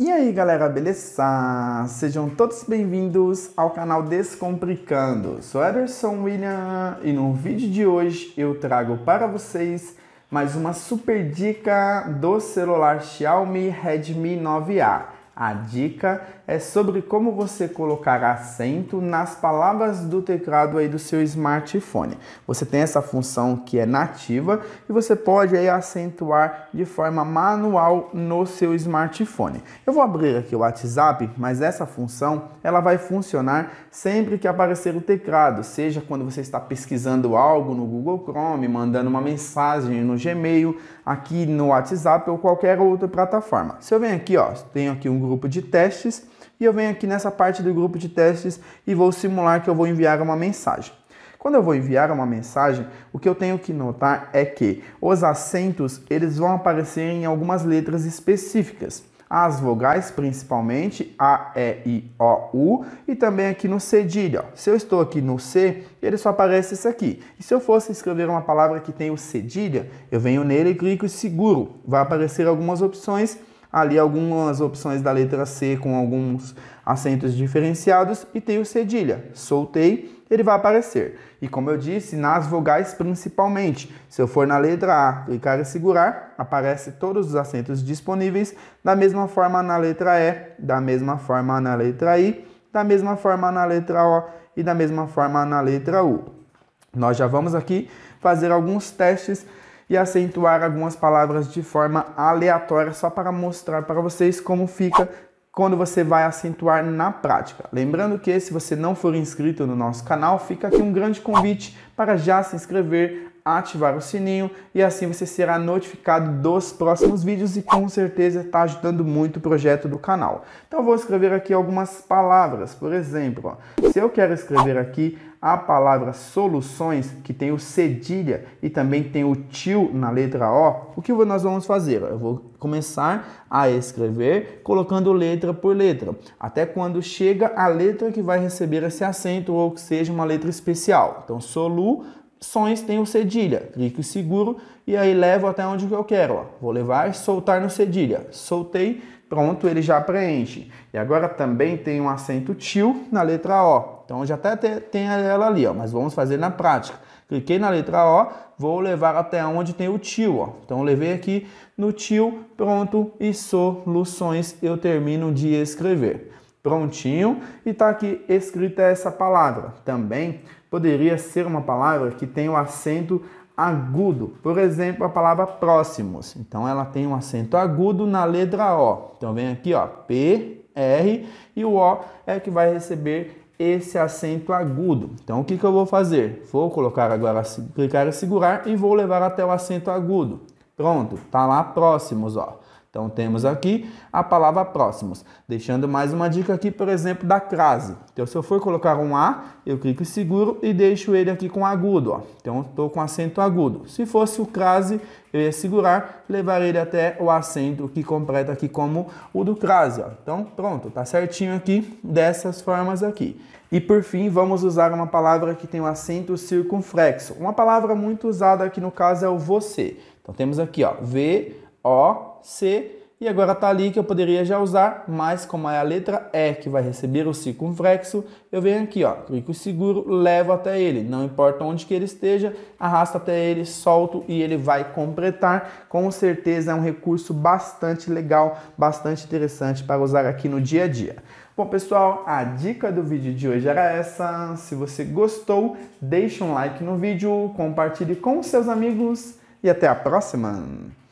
E aí galera, beleza? Sejam todos bem-vindos ao canal Descomplicando. Sou Ederson William e no vídeo de hoje eu trago para vocês mais uma super dica do celular Xiaomi Redmi 9A. A dica é sobre como você colocar acento nas palavras do teclado aí do seu smartphone. Você tem essa função que é nativa e você pode aí acentuar de forma manual no seu smartphone. Eu vou abrir aqui o WhatsApp, mas essa função ela vai funcionar sempre que aparecer o teclado, seja quando você está pesquisando algo no Google Chrome, mandando uma mensagem no Gmail, aqui no WhatsApp ou qualquer outra plataforma. Se eu venho aqui, ó, tenho aqui um grupo de testes e eu venho aqui nessa parte do grupo de testes e vou simular que eu vou enviar uma mensagem. Quando eu vou enviar uma mensagem, o que eu tenho que notar é que os acentos eles vão aparecer em algumas letras específicas. As vogais, principalmente, A, E, I, O, U, e também aqui no cedilha. Se eu estou aqui no C, ele só aparece isso aqui. E se eu fosse escrever uma palavra que tem o cedilha, eu venho nele e clico seguro. Vai aparecer algumas opções ali algumas opções da letra C com alguns acentos diferenciados e tem o cedilha. Soltei, ele vai aparecer. E como eu disse, nas vogais principalmente. Se eu for na letra A, clicar e segurar, aparece todos os acentos disponíveis, da mesma forma na letra E, da mesma forma na letra I, da mesma forma na letra O e da mesma forma na letra U. Nós já vamos aqui fazer alguns testes e acentuar algumas palavras de forma aleatória só para mostrar para vocês como fica quando você vai acentuar na prática. Lembrando que se você não for inscrito no nosso canal, fica aqui um grande convite para já se inscrever, ativar o sininho e assim você será notificado dos próximos vídeos e com certeza está ajudando muito o projeto do canal. Então vou escrever aqui algumas palavras, por exemplo, ó, se eu quero escrever aqui a palavra soluções, que tem o cedilha e também tem o tio na letra O, o que nós vamos fazer? Eu vou começar a escrever colocando letra por letra, até quando chega a letra que vai receber esse acento ou que seja uma letra especial. Então, solu sons tem o cedilha. Clique o seguro e aí levo até onde eu quero. Ó. Vou levar, soltar no cedilha. Soltei, pronto, ele já preenche. E agora também tem um acento til na letra O. Então já até tem ela ali, ó, mas vamos fazer na prática. Cliquei na letra O, vou levar até onde tem o til. Ó. Então levei aqui no til, pronto, e soluções eu termino de escrever prontinho e está aqui escrita essa palavra. Também poderia ser uma palavra que tem o um acento agudo. Por exemplo, a palavra próximos. Então ela tem um acento agudo na letra O. Então vem aqui, ó, P, R e o O é que vai receber esse acento agudo. Então o que, que eu vou fazer? Vou colocar agora, clicar e segurar e vou levar até o acento agudo. Pronto, tá lá próximos, ó. Então temos aqui a palavra próximos. Deixando mais uma dica aqui, por exemplo, da crase. Então se eu for colocar um A, eu clico em seguro e deixo ele aqui com agudo. Ó. Então estou com acento agudo. Se fosse o crase, eu ia segurar, levar ele até o acento que completa aqui como o do crase. Ó. Então pronto, tá certinho aqui dessas formas aqui. E por fim, vamos usar uma palavra que tem o um acento circunflexo. Uma palavra muito usada aqui no caso é o você. Então temos aqui, ó, V o, C, e agora está ali que eu poderia já usar, mas como é a letra E que vai receber o circunflexo, eu venho aqui, ó, clico seguro, levo até ele, não importa onde que ele esteja, arrasto até ele, solto e ele vai completar. Com certeza é um recurso bastante legal, bastante interessante para usar aqui no dia a dia. Bom, pessoal, a dica do vídeo de hoje era essa. Se você gostou, deixe um like no vídeo, compartilhe com seus amigos e até a próxima.